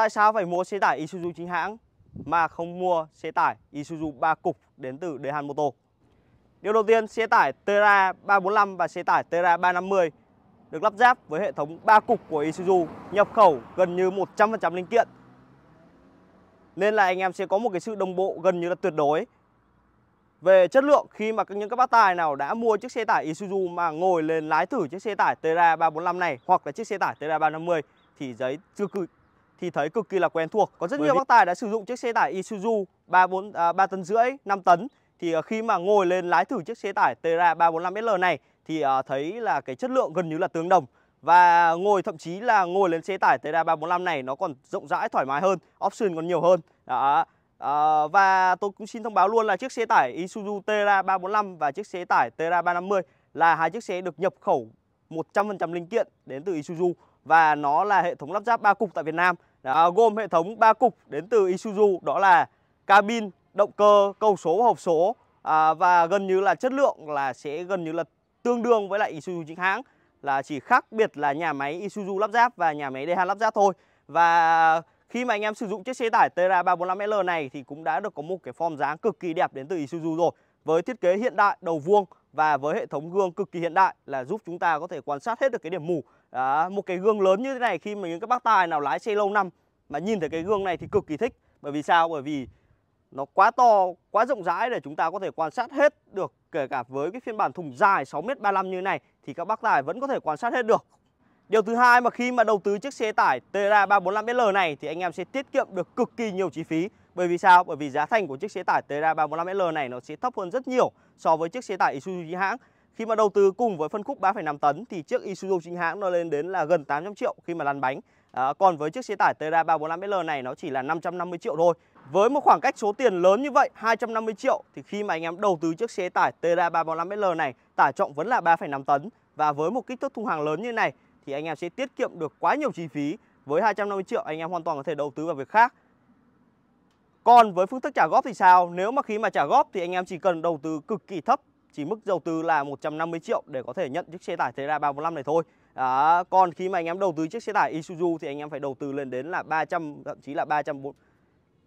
Tại sao phải mua xe tải Isuzu chính hãng mà không mua xe tải Isuzu 3 cục đến từ Dehan Moto? Điều đầu tiên, xe tải Terra 345 và xe tải Terra 350 được lắp ráp với hệ thống 3 cục của Isuzu nhập khẩu gần như 100% linh kiện. Nên là anh em sẽ có một cái sự đồng bộ gần như là tuyệt đối về chất lượng khi mà những các bác tài nào đã mua chiếc xe tải Isuzu mà ngồi lên lái thử chiếc xe tải Terra 345 này hoặc là chiếc xe tải Terra 350 thì giấy cực thì thấy cực kỳ là quen thuộc. Có rất Bởi nhiều bác tài đã sử dụng chiếc xe tải Isuzu 34 à, 3 tấn rưỡi, 5 tấn thì à, khi mà ngồi lên lái thử chiếc xe tải Terra 345SL này thì à, thấy là cái chất lượng gần như là tương đồng và ngồi thậm chí là ngồi lên xe tải Terra 345 này nó còn rộng rãi thoải mái hơn, option còn nhiều hơn. Đó. À, và tôi cũng xin thông báo luôn là chiếc xe tải Isuzu Terra 345 và chiếc xe tải Terra 350 là hai chiếc xe được nhập khẩu 100% linh kiện đến từ Isuzu và nó là hệ thống lắp ráp ba cục tại Việt Nam à, gồm hệ thống 3 cục đến từ Isuzu đó là cabin, động cơ, cầu số, hộp số à, và gần như là chất lượng là sẽ gần như là tương đương với lại Isuzu chính hãng là chỉ khác biệt là nhà máy Isuzu lắp ráp và nhà máy DH lắp ráp thôi và khi mà anh em sử dụng chiếc xe tải Terra 345L này thì cũng đã được có một cái form dáng cực kỳ đẹp đến từ Isuzu rồi với thiết kế hiện đại đầu vuông và với hệ thống gương cực kỳ hiện đại là giúp chúng ta có thể quan sát hết được cái điểm mù đó, một cái gương lớn như thế này khi mà những các bác tài nào lái xe lâu năm mà nhìn thấy cái gương này thì cực kỳ thích. Bởi vì sao? Bởi vì nó quá to, quá rộng rãi để chúng ta có thể quan sát hết được kể cả với cái phiên bản thùng dài 6m35 như thế này thì các bác tài vẫn có thể quan sát hết được. Điều thứ hai mà khi mà đầu tư chiếc xe tải Tera 345L này thì anh em sẽ tiết kiệm được cực kỳ nhiều chi phí. Bởi vì sao? Bởi vì giá thành của chiếc xe tải Tera 345L này nó sẽ thấp hơn rất nhiều so với chiếc xe tải Isuzu hãng. Khi mà đầu tư cùng với phân khúc 3,5 tấn thì chiếc Isuzu chính hãng nó lên đến là gần 800 triệu khi mà lăn bánh. À, còn với chiếc xe tải Terra 345L này nó chỉ là 550 triệu thôi. Với một khoảng cách số tiền lớn như vậy, 250 triệu thì khi mà anh em đầu tư chiếc xe tải Terra 345L này, tải trọng vẫn là 3,5 tấn và với một kích thước thùng hàng lớn như này thì anh em sẽ tiết kiệm được quá nhiều chi phí. Với 250 triệu anh em hoàn toàn có thể đầu tư vào việc khác. Còn với phương thức trả góp thì sao? Nếu mà khi mà trả góp thì anh em chỉ cần đầu tư cực kỳ thấp chỉ mức đầu tư là 150 triệu để có thể nhận chiếc xe tải Terra 345 này thôi Đó. Còn khi mà anh em đầu tư chiếc xe tải Isuzu thì anh em phải đầu tư lên đến là 300 thậm chí là 340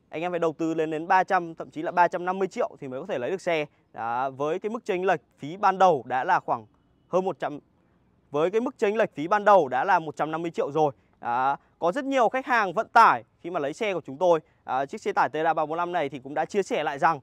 anh em phải đầu tư lên đến 300 thậm chí là 350 triệu thì mới có thể lấy được xe Đó. Với cái mức chênh lệch phí ban đầu đã là khoảng hơn 100 với cái mức chênh lệch phí ban đầu đã là 150 triệu rồi Đó. Có rất nhiều khách hàng vận tải khi mà lấy xe của chúng tôi à, Chiếc xe tải Terra 345 này thì cũng đã chia sẻ lại rằng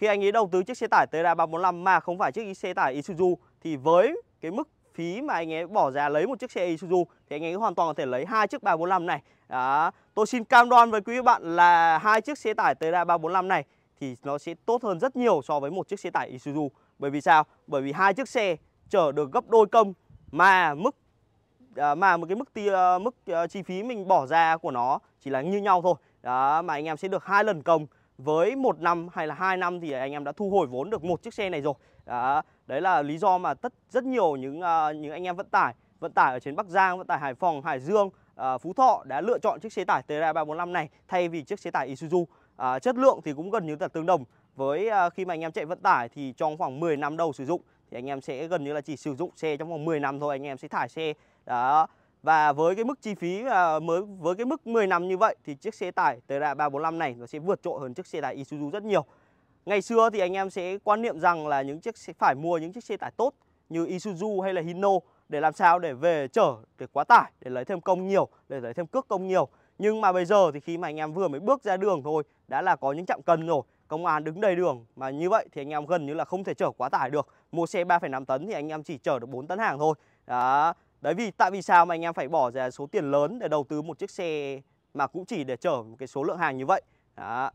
khi anh ấy đầu tư chiếc xe tải Tera 345 mà không phải chiếc xe tải Isuzu thì với cái mức phí mà anh ấy bỏ ra lấy một chiếc xe Isuzu thì anh ấy hoàn toàn có thể lấy hai chiếc 345 này. Đó. Tôi xin cam đoan với quý vị bạn là hai chiếc xe tải Tera 345 này thì nó sẽ tốt hơn rất nhiều so với một chiếc xe tải Isuzu. Bởi vì sao? Bởi vì hai chiếc xe chở được gấp đôi công mà mức à, mà một cái mức ti, mức ờ, chi phí mình bỏ ra của nó chỉ là như nhau thôi. Đó mà anh em sẽ được hai lần công với một năm hay là hai năm thì anh em đã thu hồi vốn được một chiếc xe này rồi đó. đấy là lý do mà tất rất nhiều những uh, những anh em vận tải vận tải ở trên Bắc Giang vận tải Hải Phòng Hải Dương uh, Phú Thọ đã lựa chọn chiếc xe tải Tera 345 này thay vì chiếc xe tải Isuzu uh, chất lượng thì cũng gần như là tương đồng với uh, khi mà anh em chạy vận tải thì trong khoảng 10 năm đầu sử dụng thì anh em sẽ gần như là chỉ sử dụng xe trong vòng 10 năm thôi anh em sẽ thải xe đó và với cái mức chi phí à, mới với cái mức 10 năm như vậy thì chiếc xe tải Terra 345 này nó sẽ vượt trội hơn chiếc xe tải Isuzu rất nhiều. Ngày xưa thì anh em sẽ quan niệm rằng là những chiếc xe phải mua những chiếc xe tải tốt như Isuzu hay là Hino để làm sao để về chở để quá tải để lấy thêm công nhiều, để lấy thêm cước công nhiều. Nhưng mà bây giờ thì khi mà anh em vừa mới bước ra đường thôi đã là có những chạm cân rồi công an đứng đầy đường mà như vậy thì anh em gần như là không thể chở quá tải được mua xe 3,5 tấn thì anh em chỉ chở được 4 tấn hàng thôi đó Đấy vì tại vì sao mà anh em phải bỏ ra số tiền lớn để đầu tư một chiếc xe mà cũng chỉ để chở một cái số lượng hàng như vậy. Đó.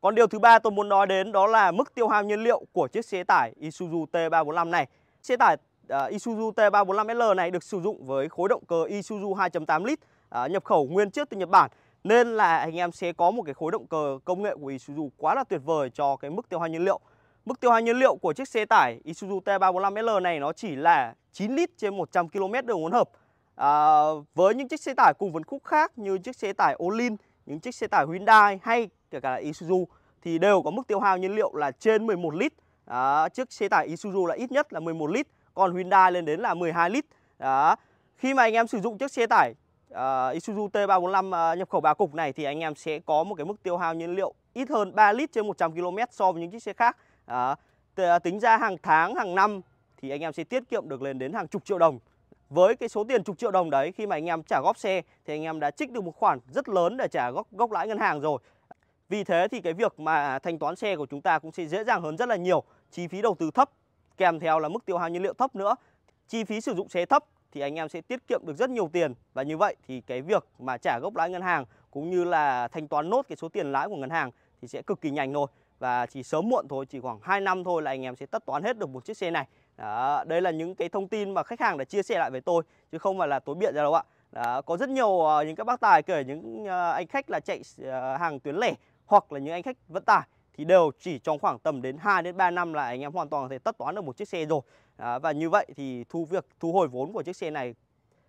Còn điều thứ ba tôi muốn nói đến đó là mức tiêu hao nhiên liệu của chiếc xe tải Isuzu T345 này. Xe tải uh, Isuzu T345L này được sử dụng với khối động cơ Isuzu 2.8 lít uh, nhập khẩu nguyên chiếc từ Nhật Bản. Nên là anh em sẽ có một cái khối động cơ công nghệ của Isuzu quá là tuyệt vời cho cái mức tiêu hao nhiên liệu. Mức tiêu hao nhiên liệu của chiếc xe tải Isuzu T345L này nó chỉ là 9 lít trên 100 km đường hỗn hợp. À, với những chiếc xe tải cùng phân khúc khác như chiếc xe tải Olin, những chiếc xe tải Hyundai hay kể cả là Isuzu thì đều có mức tiêu hao nhiên liệu là trên 11 lít. À, chiếc xe tải Isuzu là ít nhất là 11 lít, còn Hyundai lên đến là 12 lít. À, khi mà anh em sử dụng chiếc xe tải uh, Isuzu T345 uh, à, nhập khẩu bà cục này thì anh em sẽ có một cái mức tiêu hao nhiên liệu ít hơn 3 lít trên 100 km so với những chiếc xe khác. À, tính ra hàng tháng hàng năm thì anh em sẽ tiết kiệm được lên đến hàng chục triệu đồng với cái số tiền chục triệu đồng đấy khi mà anh em trả góp xe thì anh em đã trích được một khoản rất lớn để trả gốc gốc lãi ngân hàng rồi vì thế thì cái việc mà thanh toán xe của chúng ta cũng sẽ dễ dàng hơn rất là nhiều chi phí đầu tư thấp kèm theo là mức tiêu hao nhiên liệu thấp nữa chi phí sử dụng xe thấp thì anh em sẽ tiết kiệm được rất nhiều tiền và như vậy thì cái việc mà trả gốc lãi ngân hàng cũng như là thanh toán nốt cái số tiền lãi của ngân hàng thì sẽ cực kỳ nhanh thôi và chỉ sớm muộn thôi chỉ khoảng 2 năm thôi là anh em sẽ tất toán hết được một chiếc xe này đó, đây là những cái thông tin mà khách hàng đã chia sẻ lại với tôi chứ không phải là tối biện ra đâu ạ đó, có rất nhiều uh, những các bác tài kể những uh, anh khách là chạy uh, hàng tuyến lẻ hoặc là những anh khách vận tải thì đều chỉ trong khoảng tầm đến 2 đến 3 năm là anh em hoàn toàn có thể tất toán được một chiếc xe rồi đó, và như vậy thì thu việc thu hồi vốn của chiếc xe này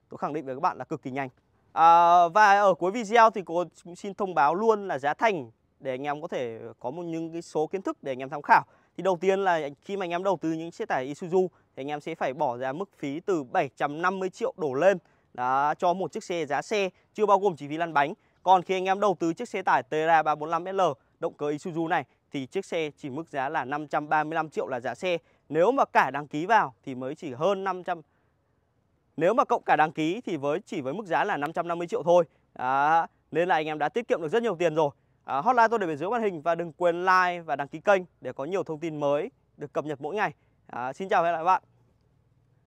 tôi khẳng định với các bạn là cực kỳ nhanh à, và ở cuối video thì cô xin thông báo luôn là giá thành để anh em có thể có một những cái số kiến thức để anh em tham khảo. Thì đầu tiên là khi mà anh em đầu tư những chiếc tải Isuzu thì anh em sẽ phải bỏ ra mức phí từ 750 triệu đổ lên đã cho một chiếc xe giá xe chưa bao gồm chi phí lăn bánh. Còn khi anh em đầu tư chiếc xe tải Tera 345L động cơ Isuzu này thì chiếc xe chỉ mức giá là 535 triệu là giá xe. Nếu mà cả đăng ký vào thì mới chỉ hơn 500 nếu mà cộng cả đăng ký thì với chỉ với mức giá là 550 triệu thôi. Đó. Nên là anh em đã tiết kiệm được rất nhiều tiền rồi à, hotline tôi để bên dưới màn hình và đừng quên like và đăng ký kênh để có nhiều thông tin mới được cập nhật mỗi ngày à, xin chào và hẹn gặp lại các bạn